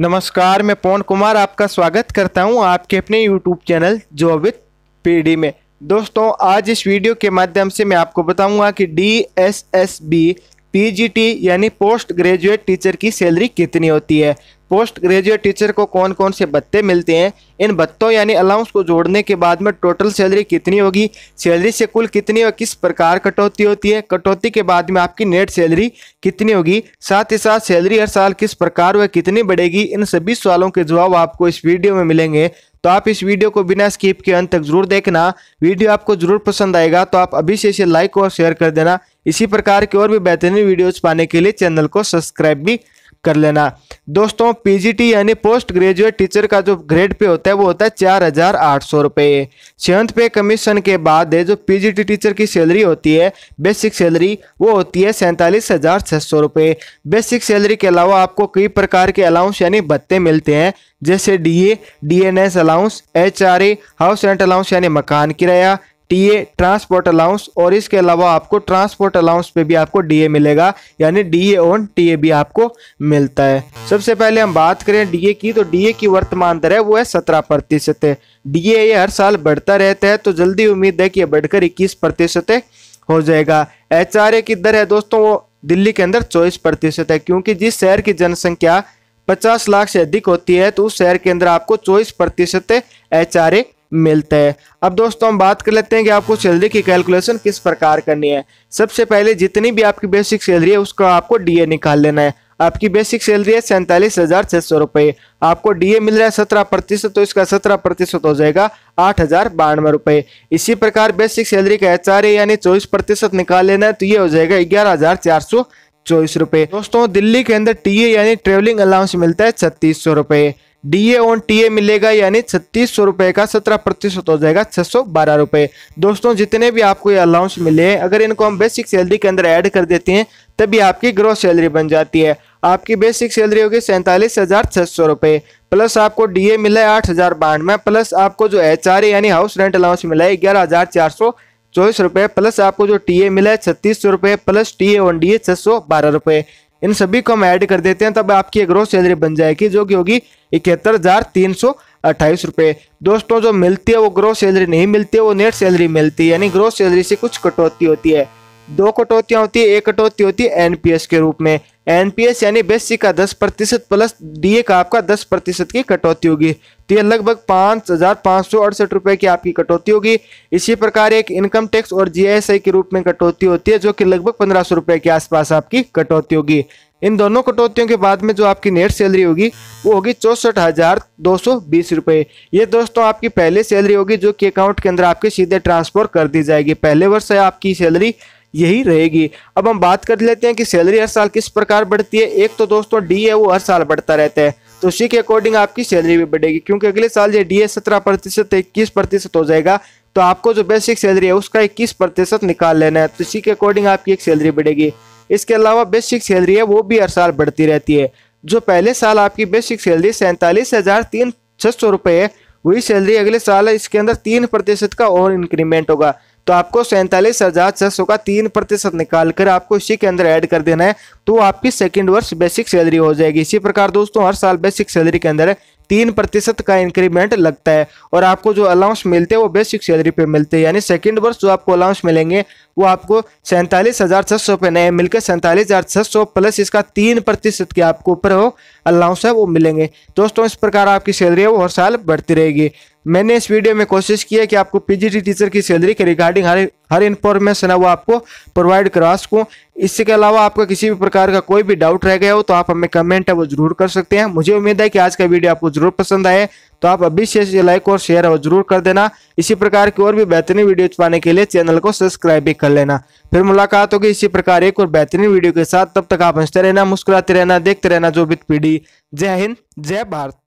नमस्कार मैं पवन कुमार आपका स्वागत करता हूं आपके अपने YouTube चैनल जो विद पीडी में दोस्तों आज इस वीडियो के माध्यम से मैं आपको बताऊंगा कि D S S B P G T यानी पोस्ट ग्रेजुएट टीचर की सैलरी कितनी होती है पोस्ट ग्रेजुएट टीचर को कौन कौन से भत्ते मिलते हैं इन भत्तों यानी अलाउंस को जोड़ने के बाद में टोटल सैलरी कितनी होगी सैलरी से कुल कितनी और किस प्रकार कटौती होती है कटौती के बाद में आपकी नेट सैलरी कितनी होगी साथ ही साथ सैलरी हर साल किस प्रकार व कितनी बढ़ेगी इन सभी सवालों के जवाब आपको इस वीडियो में मिलेंगे तो आप इस वीडियो को बिना स्कीप के अंत तक जरूर देखना वीडियो आपको जरूर पसंद आएगा तो आप अभी से इसे लाइक और शेयर कर देना इसी प्रकार के और भी बेहतरीन वीडियोज पाने के लिए चैनल को सब्सक्राइब भी कर लेना दोस्तों पीजीटी यानी पोस्ट ग्रेजुएट टीचर का जो ग्रेड पे होता है वो होता है चार हजार आठ सौ रुपये सेवंथ पे कमीशन के बाद है जो पीजीटी टीचर की सैलरी होती है बेसिक सैलरी वो होती है सैंतालीस हजार छः सौ रुपये बेसिक सैलरी के अलावा आपको कई प्रकार के अलाउंस यानी भत्ते मिलते हैं जैसे DA DNS allowance a house rent allowance यानी मकान किराया टीए ट्रांसपोर्ट अलाउंस और इसके अलावा आपको ट्रांसपोर्ट अलाउंस पे भी आपको डीए मिलेगा यानी डीए ऑन टीए भी आपको मिलता है सबसे पहले हम बात करें डीए की तो डीए की वर्तमान दर है वो है सत्रह प्रतिशत है डीए ये हर साल बढ़ता रहता है तो जल्दी उम्मीद है कि यह बढ़कर इक्कीस प्रतिशत हो जाएगा एच की दर है दोस्तों वो दिल्ली के अंदर चौबीस प्रतिशत है क्योंकि जिस शहर की जनसंख्या पचास लाख से अधिक होती है तो उस शहर के अंदर आपको चौबीस प्रतिशत एच आर ए मिलता है अब दोस्तों हम बात कर लेते हैं कि आपको सैलरी की कैलकुलेशन किस प्रकार करनी है सबसे पहले जितनी भी आपकी बेसिक सैलरी है उसका आपको डीए निकाल लेना है आपकी बेसिक सैलरी है सैंतालीस हजार छह सौ रुपए आपको डीए मिल रहा है सत्रह प्रतिशत तो इसका सत्रह प्रतिशत हो जाएगा आठ हजार बानवे रुपए इसी प्रकार बेसिक सैलरी का एच आर यानी चौबीस प्रतिशत निकाल लेना है तो ये हो जाएगा ग्यारह हजार चार सौ चौबीस रुपए दोस्तों दिल्ली के अंदर टीए यानी ट्रेवलिंग अलाउंस मिलता है छत्तीस सौ रुपए डीए ऑन टीए मिलेगा यानी छत्तीस सौ रुपए का सत्रह प्रतिशत हो जाएगा छः सौ बारह रुपये दोस्तों जितने भी आपको ये अलाउंस मिले हैं अगर इनको हम बेसिक सैलरी के अंदर ऐड कर देते हैं तभी आपकी ग्रोथ सैलरी बन जाती है आपकी बेसिक सैलरी होगी सैंतालीस हज़ार छह सौ रुपए प्लस आपको डीए मिला है आठ हज़ार बानवे प्लस आपको जो एच आर यानी हाउस रेंट अलाउंस मिला है ग्यारह हज़ार चार सौ चौबीस रुपये प्लस आपको जो टीए मिला है छत्तीस सौ रुपये प्लस टीए ऑन ए छः सौ बारह रुपए इन सभी को हम ऐड कर देते हैं तब आपकी एक ग्रोथ सैलरी बन जाएगी जो कि होगी इकहत्तर हज़ार तीन सौ अट्ठाईस रुपये दोस्तों जो मिलती है वो ग्रोथ सैलरी नहीं मिलती है वो नेट सैलरी मिलती है यानी ग्रोथ सैलरी से कुछ कटौती होती है दो कटौतियाँ होती है एक कटौती होती है एनपीएस के रूप में एनपीएस यानी बेसिक का दस प्रतिशत प्लस डीए का आपका दस प्रतिशत की कटौती होगी तो यह लगभग पाँच हजार पाँच सौ अड़सठ रुपये की आपकी कटौती होगी इसी प्रकार एक इनकम टैक्स और जीएसआई के रूप में कटौती होती है जो कि लगभग पंद्रह सौ रुपये के आसपास आपकी कटौती होगी इन दोनों कटौतियों के बाद में जो आपकी नेट सैलरी होगी वो होगी चौंसठ हजार दो सौ बीस रुपये ये दोस्तों आपकी पहले सैलरी होगी जो कि अकाउंट के अंदर आपके सीधे ट्रांसफर कर दी जाएगी पहले वर्ष है आपकी सैलरी यही रहेगी अब हम बात कर लेते हैं कि सैलरी हर साल किस प्रकार बढ़ती है एक तो दोस्तों डी है वो हर साल बढ़ता रहता है तो उसी के अकॉर्डिंग आपकी सैलरी भी बढ़ेगी क्योंकि अगले साल ये डी ए सत्रह प्रतिशत इक्कीस प्रतिशत हो जाएगा तो आपको जो बेसिक सैलरी है उसका इक्कीस प्रतिशत निकाल लेना है तो इसी के अकॉर्डिंग आपकी एक सैलरी बढ़ेगी इसके अलावा बेसिक सैलरी है वो भी हर साल बढ़ती रहती है जो पहले साल आपकी बेसिक सैलरी सैंतालीस हज़ार तीन छह सौ रुपये है वही सैलरी अगले साल इसके अंदर तीन प्रतिशत का और इंक्रीमेंट होगा तो आपको सैंतालीस हज़ार छह सौ का तीन प्रतिशत निकाल कर आपको इसी के अंदर ऐड कर देना है तो आपकी सेकेंड वर्ष बेसिक सैलरी हो जाएगी इसी प्रकार दोस्तों हर साल बेसिक सैलरी के अंदर तीन प्रतिशत का इंक्रीमेंट लगता है और आपको जो अलाउंस मिलते हैं वो बेसिक सैलरी पे मिलते हैं यानी सेकंड वर्ष जो आपको अलाउंस मिलेंगे वो आपको सैंतालीस हज़ार छह सौ पे नए मिलकर सैंतालीस हज़ार छः सौ प्लस इसका तीन प्रतिशत के आपको ऊपर हो अलाउंस है वो मिलेंगे दोस्तों इस प्रकार आपकी सैलरी है वो हर साल बढ़ती रहेगी मैंने इस वीडियो में कोशिश की है कि आपको पीजीटी टीचर की सैलरी के रिगार्डिंग हर हर इन्फॉर्मेशन है वो आपको प्रोवाइड करवा सकूँ इसके अलावा आपका किसी भी प्रकार का कोई भी डाउट रह गया हो तो आप हमें कमेंट है वो जरूर कर सकते हैं मुझे उम्मीद है कि आज का वीडियो आपको जरूर पसंद आए तो आप अभी से लाइक और शेयर है जरूर कर देना इसी प्रकार की और भी बेहतरीन वीडियो पाने के लिए चैनल को सब्सक्राइब भी कर लेना फिर मुलाकात होगी इसी प्रकार एक और बेहतरीन वीडियो के साथ तब तक आप हंसते रहना मुस्कुराते रहना देखते रहना जो बीत पीढ़ी जय हिंद जय भारत